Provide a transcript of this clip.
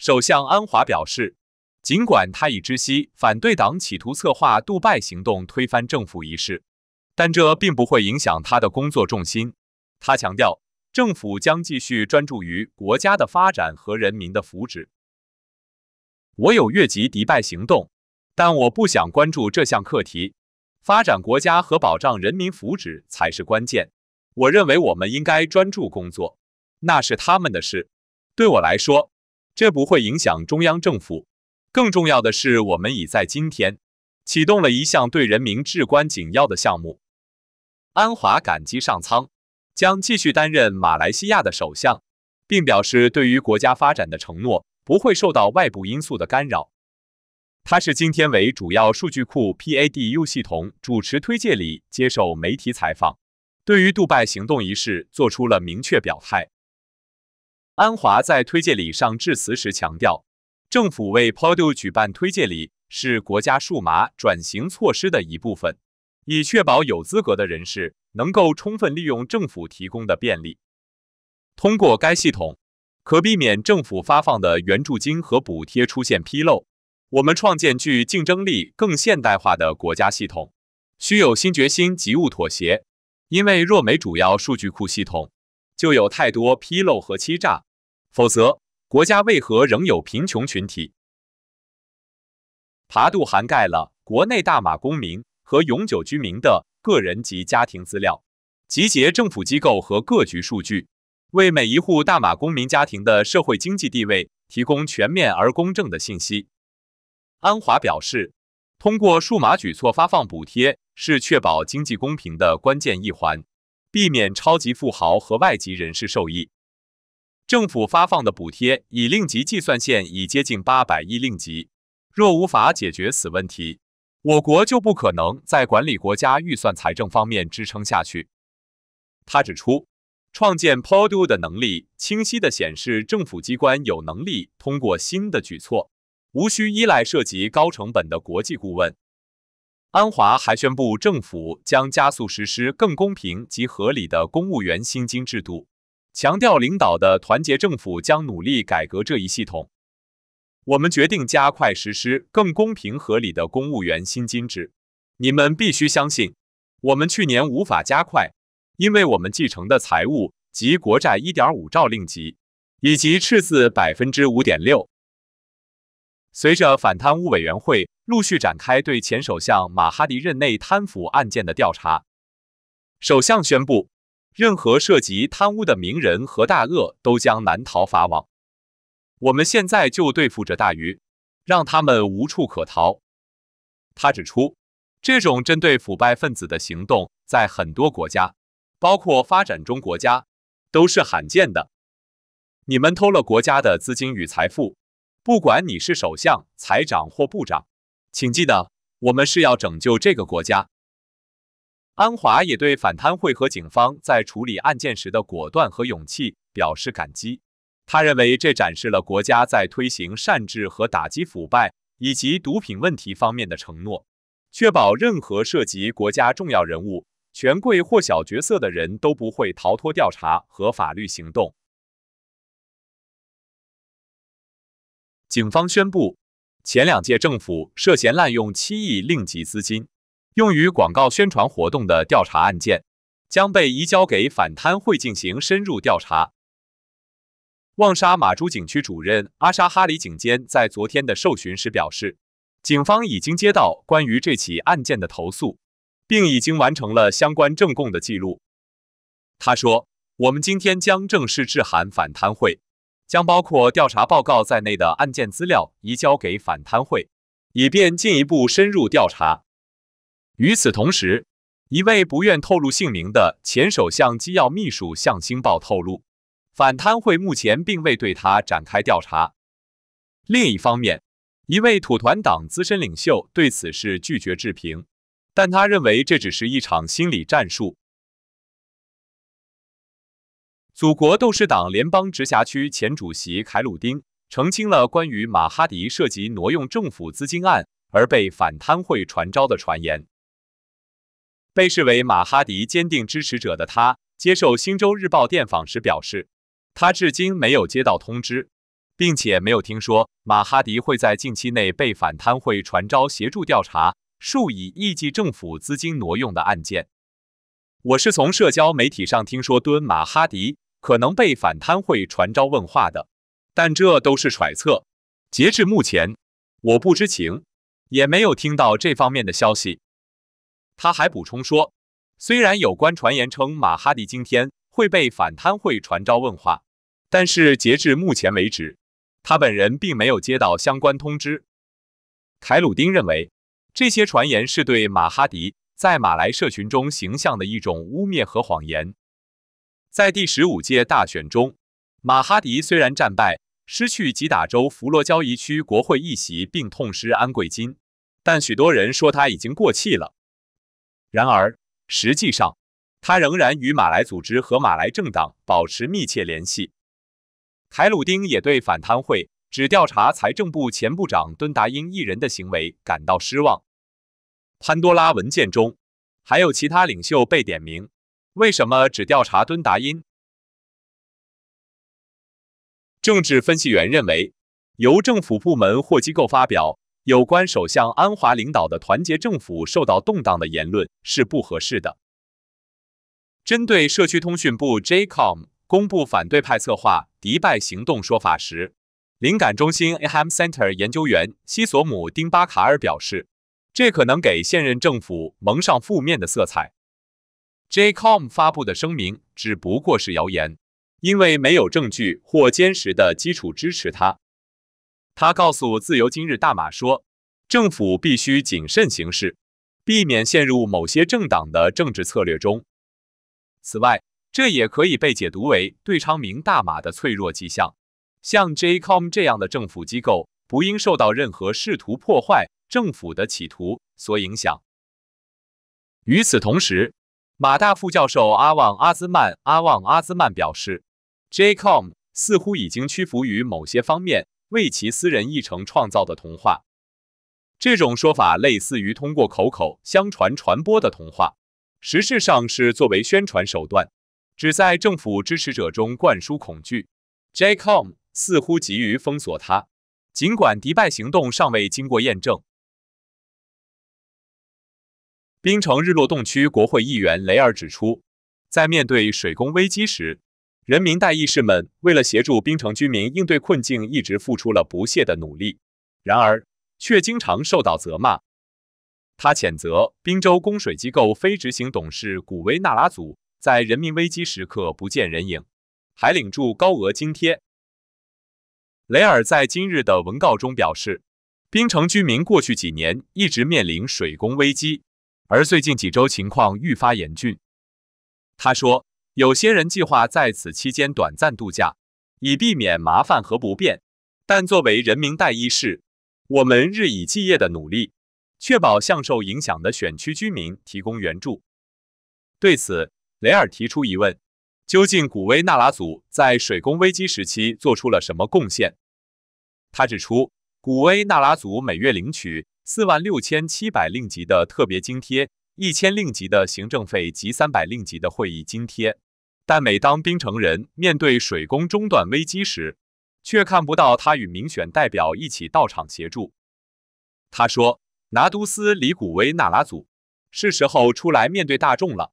首相安华表示，尽管他已知悉反对党企图策划“杜拜行动”推翻政府一事，但这并不会影响他的工作重心。他强调，政府将继续专注于国家的发展和人民的福祉。我有越级“迪拜行动”，但我不想关注这项课题。发展国家和保障人民福祉才是关键。我认为我们应该专注工作，那是他们的事。对我来说，这不会影响中央政府。更重要的是，我们已在今天启动了一项对人民至关紧要的项目。安华感激上苍，将继续担任马来西亚的首相，并表示对于国家发展的承诺不会受到外部因素的干扰。他是今天为主要数据库 PADU 系统主持推介礼接受媒体采访，对于杜拜行动一事做出了明确表态。安华在推介礼上致辞时强调，政府为 Podu 举办推介礼是国家数码转型措施的一部分，以确保有资格的人士能够充分利用政府提供的便利。通过该系统，可避免政府发放的援助金和补贴出现纰漏。我们创建具竞争力、更现代化的国家系统，需有新决心及勿妥协，因为若没主要数据库系统，就有太多纰漏和欺诈。否则，国家为何仍有贫穷群体？爬度涵盖了国内大马公民和永久居民的个人及家庭资料，集结政府机构和各局数据，为每一户大马公民家庭的社会经济地位提供全面而公正的信息。安华表示，通过数码举措发放补贴是确保经济公平的关键一环，避免超级富豪和外籍人士受益。政府发放的补贴以令吉计算现已接近八百亿令吉。若无法解决此问题，我国就不可能在管理国家预算财政方面支撑下去。他指出，创建 Podu 的能力清晰地显示政府机关有能力通过新的举措，无需依赖涉及高成本的国际顾问。安华还宣布，政府将加速实施更公平及合理的公务员薪金制度。强调领导的团结，政府将努力改革这一系统。我们决定加快实施更公平合理的公务员薪金制。你们必须相信，我们去年无法加快，因为我们继承的财务及国债1.5兆令吉，以及赤字5.6%。随着反贪污委员会陆续展开对前首相马哈迪任内贪腐案件的调查，首相宣布。任何涉及贪污的名人和大鳄都将难逃法网。我们现在就对付着大鱼，让他们无处可逃。他指出，这种针对腐败分子的行动在很多国家，包括发展中国家，都是罕见的。你们偷了国家的资金与财富，不管你是首相、财长或部长，请记得，我们是要拯救这个国家。安华也对反贪会和警方在处理案件时的果断和勇气表示感激。他认为这展示了国家在推行善治和打击腐败以及毒品问题方面的承诺，确保任何涉及国家重要人物、权贵或小角色的人都不会逃脱调查和法律行动。警方宣布，前两届政府涉嫌滥用七亿令吉资金。用于广告宣传活动的调查案件将被移交给反贪会进行深入调查。旺沙马珠景区主任阿沙哈里警监在昨天的受询时表示，警方已经接到关于这起案件的投诉，并已经完成了相关证供的记录。他说：“我们今天将正式致函反贪会，将包括调查报告在内的案件资料移交给反贪会，以便进一步深入调查。”与此同时，一位不愿透露姓名的前首相机要秘书向《星报》透露，反贪会目前并未对他展开调查。另一方面，一位土团党资深领袖对此事拒绝置评，但他认为这只是一场心理战术。祖国斗士党联邦直辖区前主席凯鲁丁澄清了关于马哈迪涉及挪用政府资金案而被反贪会传召的传言。被视为马哈迪坚定支持者的他，接受《星洲日报》电访时表示，他至今没有接到通知，并且没有听说马哈迪会在近期内被反贪会传召协助调查数以亿计政府资金挪用的案件。我是从社交媒体上听说敦马哈迪可能被反贪会传召问话的，但这都是揣测。截至目前，我不知情，也没有听到这方面的消息。他还补充说，虽然有关传言称马哈迪今天会被反贪会传召问话，但是截至目前为止，他本人并没有接到相关通知。凯鲁丁认为，这些传言是对马哈迪在马来社群中形象的一种污蔑和谎言。在第十五届大选中，马哈迪虽然战败，失去吉打州弗罗交一区国会议席，并痛失安贵金，但许多人说他已经过气了。然而，实际上，他仍然与马来组织和马来政党保持密切联系。凯鲁丁也对反贪会只调查财政部前部长敦达因一人的行为感到失望。潘多拉文件中还有其他领袖被点名，为什么只调查敦达因？政治分析员认为，由政府部门或机构发表。有关首相安华领导的团结政府受到动荡的言论是不合适的。针对社区通讯部 JCOM 公布反对派策划迪拜行动说法时，灵感中心 Ahm Center 研究员西索姆丁巴卡尔表示，这可能给现任政府蒙上负面的色彩。JCOM 发布的声明只不过是谣言，因为没有证据或坚实的基础支持它。他告诉《自由今日大马》说，政府必须谨慎行事，避免陷入某些政党的政治策略中。此外，这也可以被解读为对昌明大马的脆弱迹象。像 JCOM 这样的政府机构不应受到任何试图破坏政府的企图所影响。与此同时，马大副教授阿旺阿兹曼阿旺阿兹曼表示，JCOM 似乎已经屈服于某些方面。为其私人议程创造的童话，这种说法类似于通过口口相传传播的童话，实质上是作为宣传手段，旨在政府支持者中灌输恐惧。j c o m 似乎急于封锁它，尽管迪拜行动尚未经过验证。槟城日落洞区国会议员雷尔指出，在面对水工危机时，人民代议士们为了协助槟城居民应对困境，一直付出了不懈的努力，然而却经常受到责骂。他谴责滨州供水机构非执行董事古维纳拉祖在人民危机时刻不见人影，还领住高额津贴。雷尔在今日的文告中表示，槟城居民过去几年一直面临水供危机，而最近几周情况愈发严峻。他说。有些人计划在此期间短暂度假，以避免麻烦和不便。但作为人民代议士，我们日以继夜的努力，确保向受影响的选区居民提供援助。对此，雷尔提出疑问：究竟古威纳拉祖在水工危机时期做出了什么贡献？他指出，古威纳拉族每月领取四万六千七百令吉的特别津贴、一千令吉的行政费及三百令吉的会议津贴。但每当冰城人面对水工中断危机时，却看不到他与民选代表一起到场协助。他说：“拿督斯里古威纳拉祖，是时候出来面对大众了。”